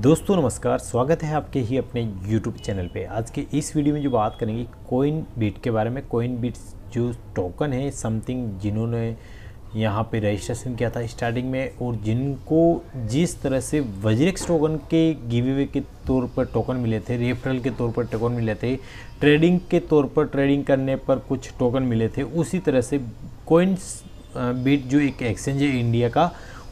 दोस्तों नमस्कार स्वागत है आपके ही अपने YouTube चैनल पे आज के इस वीडियो में जो बात करेंगे कोइन बीट के बारे में कोइन बीट जो टोकन है समथिंग जिन्होंने यहाँ पे रजिस्ट्रेशन किया था स्टार्टिंग में और जिनको जिस तरह से वज्रिक्स टोकन के गिवे के तौर पर टोकन मिले थे रेफरल के तौर पर टोकन मिले थे ट्रेडिंग के तौर पर ट्रेडिंग करने पर कुछ टोकन मिले थे उसी तरह से कोइंस बीट जो एक एक्सचेंज है इंडिया का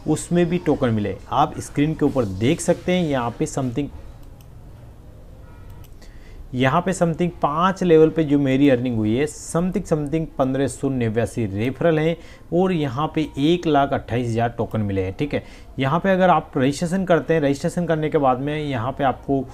उसमें भी टोकन मिले आप स्क्रीन के ऊपर देख सकते हैं यहाँ पे समथिंग यहाँ पे समथिंग पाँच लेवल पे जो मेरी अर्निंग हुई है समथिंग समथिंग पंद्रह सौ नवासी रेफरल हैं और यहाँ पे एक लाख अट्ठाईस हज़ार टोकन मिले हैं ठीक है यहाँ पे अगर आप रजिस्ट्रेशन करते हैं रजिस्ट्रेशन करने के बाद में यहाँ पे आपको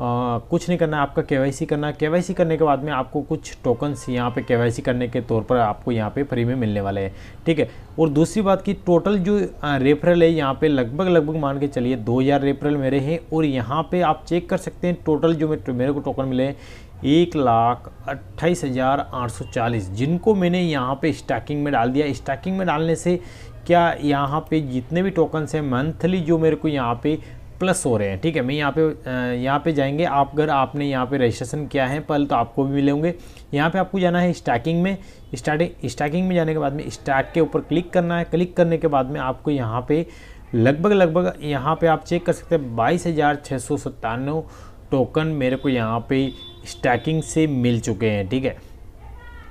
आ, कुछ नहीं करना है आपका के करना है के करने के बाद में आपको कुछ टोकन्स यहाँ पे के करने के तौर पर आपको यहाँ पे फ्री में मिलने वाले हैं ठीक है और दूसरी बात की टोटल जो रेफरल है यहाँ पे लगभग लगभग मान के चलिए दो हज़ार रेफरल मेरे हैं और यहाँ पे आप चेक कर सकते हैं टोटल जो मेरे को टोकन मिले हैं एक लाख अट्ठाईस हज़ार आठ सौ चालीस जिनको मैंने यहाँ पे स्टैकिंग में डाल दिया स्टैकिंग में डालने से क्या यहाँ पे जितने भी टोकन्स हैं मंथली जो मेरे को यहाँ पे प्लस हो रहे हैं ठीक है मैं यहाँ पे यहाँ पे जाएंगे आप अगर आपने यहाँ पे रजिस्ट्रेशन किया है पल तो आपको भी मिले होंगे यहाँ पे आपको जाना है स्टैकिंग में स्टार्टिंग स्टैकिंग में जाने के बाद में स्टैक के ऊपर क्लिक करना है क्लिक करने के बाद में आपको यहाँ पे लगभग लगभग यहाँ पे आप चेक कर सकते हैं बाईस हज़ार छः सौ सत्तानवे टोकन मेरे को यहाँ पर स्टैकिंग से मिल चुके हैं ठीक है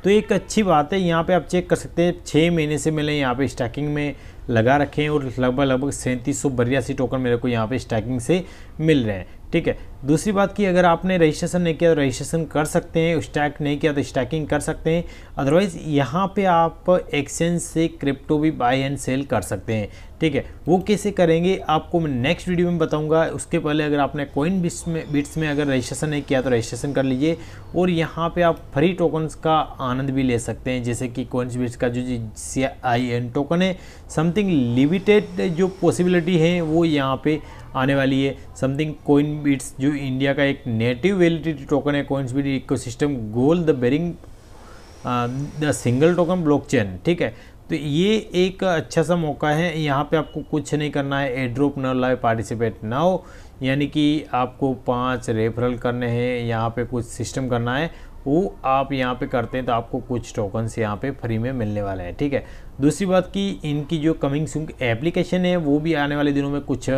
तो एक अच्छी बात है यहाँ पे आप चेक कर सकते हैं छः महीने से मैंने यहाँ पे स्टैकिंग में लगा रखे हैं और लगभग लगभग सैंतीस सौ बरियासी टोकन मेरे को यहाँ पे स्टैकिंग से मिल रहे हैं ठीक है दूसरी बात की अगर आपने रजिस्ट्रेशन नहीं किया तो रजिस्ट्रेशन कर सकते हैं स्टैक नहीं किया तो स्टैकिंग कर सकते हैं अदरवाइज़ यहाँ पे आप एक्सचेंज से क्रिप्टो भी बाय एंड सेल कर सकते हैं ठीक है वो कैसे करेंगे आपको मैं नेक्स्ट वीडियो में बताऊंगा उसके पहले अगर आपने कोइन बिट्स में बिट्स में अगर रजिस्ट्रेशन नहीं किया तो रजिस्ट्रेशन कर लीजिए और यहाँ पे आप फ्री टोकन्स का आनंद भी ले सकते हैं जैसे कि कोइंस बिट्स का जो G C I N token है समथिंग लिमिटेड जो पॉसिबिलिटी है वो यहाँ पर आने वाली है समथिंग कोइन बिट्स जो नेटिव इंडिया का एक नेटिव वेलिडिटी टोकन है coins ecosystem goal the bearing the single token blockchain ठीक है तो ये एक अच्छा सा मौका है यहाँ पे आपको कुछ नहीं करना है एड्रोप न लाए पार्टिसिपेट ना हो यानी कि आपको पांच रेफरल करने हैं यहाँ पे कुछ सिस्टम करना है वो आप यहाँ पे करते हैं तो आपको कुछ टोकन्स यहाँ पे फ्री में मिलने वाले हैं ठीक है दूसरी बात कि इनकी जो कमिंग सुंग एप्लीकेशन है वो भी आने वाले दिनों में कुछ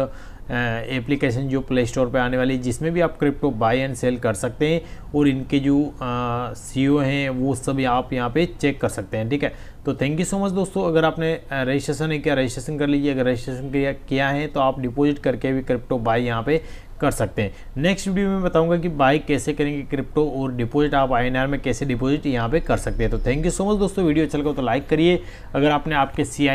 एप्लीकेशन जो प्ले स्टोर पर आने वाली है जिसमें भी आप क्रिप्टो बाय एंड सेल कर सकते हैं और इनके जो सी e हैं वो सब आप यहाँ पे चेक कर सकते हैं ठीक है तो थैंक यू सो मच दोस्तों अगर आपने रजिस्ट्रेशन नहीं किया रजिस्ट्रेशन कर लीजिए अगर रजिस्ट्रेशन किया किया है तो आप डिपॉजिट करके भी क्रिप्टो बाय यहाँ पे कर सकते हैं नेक्स्ट वीडियो में बताऊंगा कि बाय कैसे करेंगे क्रिप्टो और डिपॉजिट आप आई में कैसे डिपॉजिट यहाँ पे कर सकते हैं तो थैंक यू सो मच दोस्तों वीडियो अच्छा लगा तो लाइक करिए अगर आपने आपके C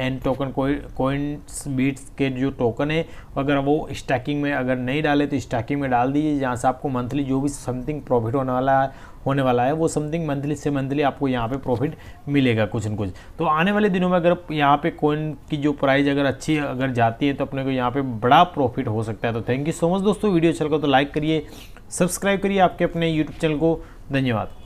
N token coins bits के जो टोकन है अगर वो स्टैकिंग में अगर नहीं डाले तो स्टैकिंग में डाल दीजिए जहाँ से आपको मंथली जो भी समथिंग प्रॉफिट होने वाला है होने वाला है वो समथिंग मंथली से मंथली आपको यहाँ पे प्रॉफिट मिलेगा कुछ न कुछ तो आने वाले दिनों में अगर यहाँ पे कोइन की जो प्राइस अगर अच्छी अगर जाती है तो अपने को यहाँ पे बड़ा प्रॉफिट हो सकता है तो थैंक यू सो मच दोस्तों वीडियो अच्छा लगा तो लाइक करिए सब्सक्राइब करिए आपके अपने यूट्यूब चैनल को धन्यवाद